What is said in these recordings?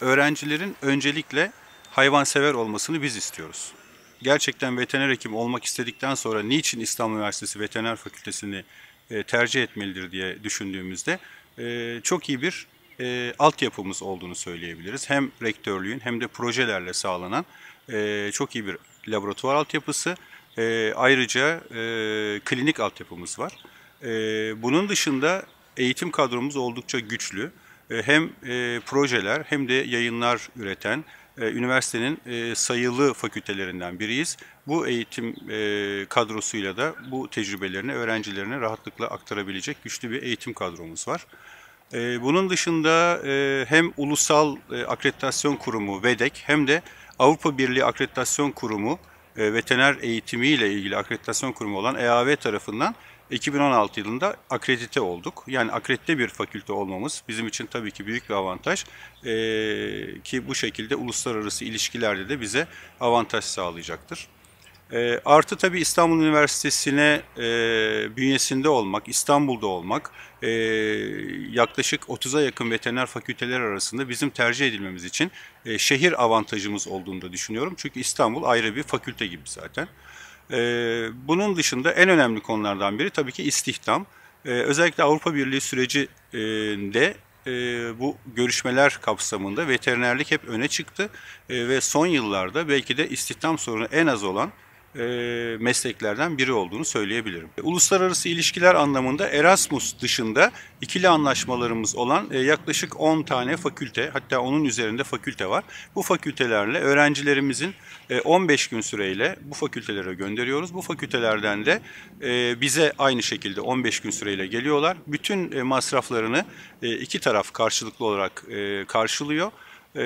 Öğrencilerin öncelikle hayvansever olmasını biz istiyoruz. Gerçekten veteriner hekim olmak istedikten sonra niçin İstanbul Üniversitesi Veteriner Fakültesini e, tercih etmelidir diye düşündüğümüzde e, çok iyi bir e, altyapımız olduğunu söyleyebiliriz. Hem rektörlüğün hem de projelerle sağlanan e, çok iyi bir laboratuvar altyapısı. E, ayrıca e, klinik altyapımız var. bunun dışında eğitim kadromuz oldukça güçlü. E, hem e, projeler hem de yayınlar üreten e, üniversitenin sayılı fakültelerinden biriyiz. Bu eğitim kadrosuyla da bu tecrübelerini öğrencilerine rahatlıkla aktarabilecek güçlü bir eğitim kadromuz var. Bunun dışında hem Ulusal Akreditasyon Kurumu VEDEK hem de Avrupa Birliği Akreditasyon Kurumu veteriner eğitimiyle ilgili akreditasyon kurumu olan EAV tarafından 2016 yılında akredite olduk. Yani akredite bir fakülte olmamız bizim için tabii ki büyük bir avantaj. E, ki bu şekilde uluslararası ilişkilerde de bize avantaj sağlayacaktır. E, artı tabii İstanbul Üniversitesi'ne e, bünyesinde olmak, İstanbul'da olmak e, yaklaşık 30'a yakın veteriner fakülteler arasında bizim tercih edilmemiz için e, şehir avantajımız olduğunu da düşünüyorum. Çünkü İstanbul ayrı bir fakülte gibi zaten. Ee, bunun dışında en önemli konulardan biri tabii ki istihdam. Ee, özellikle Avrupa Birliği sürecinde e, bu görüşmeler kapsamında veterinerlik hep öne çıktı ee, ve son yıllarda belki de istihdam sorunu en az olan e, mesleklerden biri olduğunu söyleyebilirim. E, uluslararası ilişkiler anlamında Erasmus dışında ikili anlaşmalarımız olan e, yaklaşık 10 tane fakülte hatta onun üzerinde fakülte var. Bu fakültelerle öğrencilerimizin 15 gün süreyle bu fakültelere gönderiyoruz. Bu fakültelerden de bize aynı şekilde 15 gün süreyle geliyorlar. Bütün masraflarını iki taraf karşılıklı olarak karşılıyor. Ee,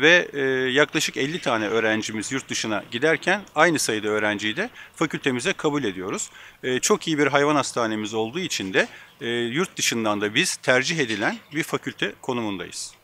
ve e, yaklaşık 50 tane öğrencimiz yurt dışına giderken aynı sayıda öğrenciyi de fakültemize kabul ediyoruz. Ee, çok iyi bir hayvan hastanemiz olduğu için de e, yurt dışından da biz tercih edilen bir fakülte konumundayız.